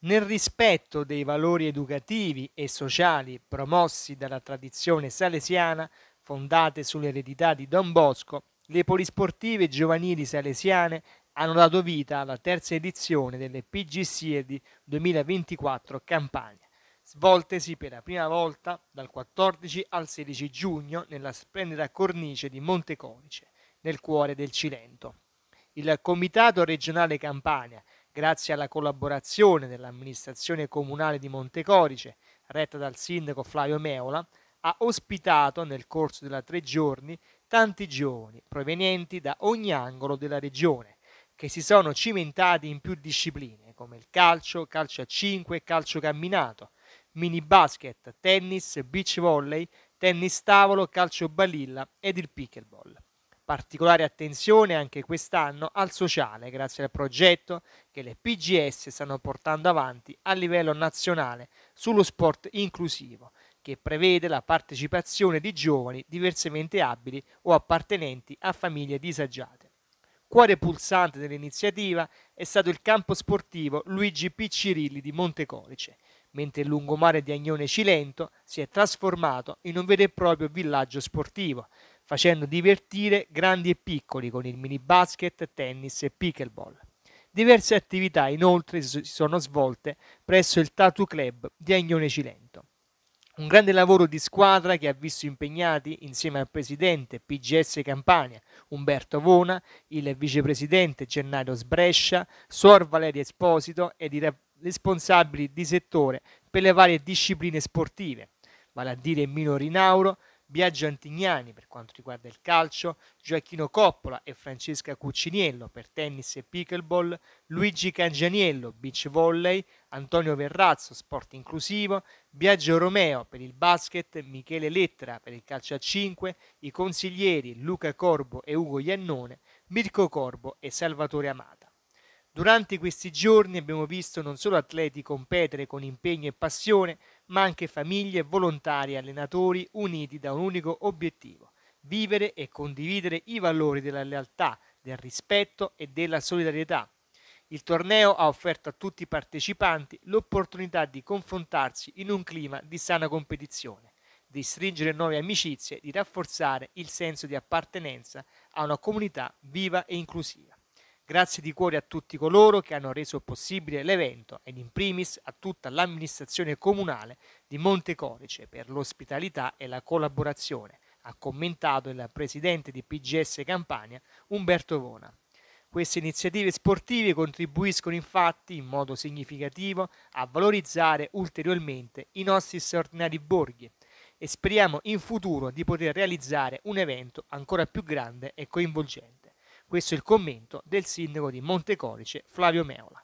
nel rispetto dei valori educativi e sociali promossi dalla tradizione salesiana, fondate sull'eredità di Don Bosco, le polisportive giovanili salesiane hanno dato vita alla terza edizione delle PGC di 2024 Campania, svoltesi per la prima volta dal 14 al 16 giugno nella splendida cornice di Monteconice, nel cuore del Cilento. Il Comitato regionale Campania, grazie alla collaborazione dell'amministrazione comunale di Montecorice, retta dal sindaco Flavio Meola, ha ospitato nel corso della tre giorni tanti giovani provenienti da ogni angolo della regione, che si sono cimentati in più discipline come il calcio, calcio a 5, calcio camminato, mini basket, tennis, beach volley, tennis tavolo, calcio balilla ed il pickleball particolare attenzione anche quest'anno al sociale, grazie al progetto che le PGS stanno portando avanti a livello nazionale sullo sport inclusivo, che prevede la partecipazione di giovani diversamente abili o appartenenti a famiglie disagiate. Cuore pulsante dell'iniziativa è stato il campo sportivo Luigi Piccirilli di Montecolice, mentre il lungomare di Agnone Cilento si è trasformato in un vero e proprio villaggio sportivo, facendo divertire grandi e piccoli con il mini basket, tennis e pickleball. Diverse attività inoltre si sono svolte presso il Tattoo Club di Agnone Cilento. Un grande lavoro di squadra che ha visto impegnati insieme al presidente PGS Campania Umberto Vona, il vicepresidente Gennario Sbrescia, Suor Valeria Esposito ed i responsabili di settore per le varie discipline sportive, vale a dire Mino Rinauro, Biagio Antignani per quanto riguarda il calcio, Gioacchino Coppola e Francesca Cucciniello per tennis e pickleball, Luigi Cangianiello, beach volley, Antonio Verrazzo, sport inclusivo, Biagio Romeo per il basket, Michele Lettera per il calcio a 5, i consiglieri Luca Corbo e Ugo Iannone, Mirko Corbo e Salvatore Amato. Durante questi giorni abbiamo visto non solo atleti competere con impegno e passione, ma anche famiglie, volontari e allenatori uniti da un unico obiettivo, vivere e condividere i valori della lealtà, del rispetto e della solidarietà. Il torneo ha offerto a tutti i partecipanti l'opportunità di confrontarsi in un clima di sana competizione, di stringere nuove amicizie, e di rafforzare il senso di appartenenza a una comunità viva e inclusiva. Grazie di cuore a tutti coloro che hanno reso possibile l'evento ed in primis a tutta l'amministrazione comunale di Montecorice per l'ospitalità e la collaborazione, ha commentato il presidente di PGS Campania Umberto Vona. Queste iniziative sportive contribuiscono infatti in modo significativo a valorizzare ulteriormente i nostri straordinari borghi e speriamo in futuro di poter realizzare un evento ancora più grande e coinvolgente. Questo è il commento del sindaco di Montecorice, Flavio Meola.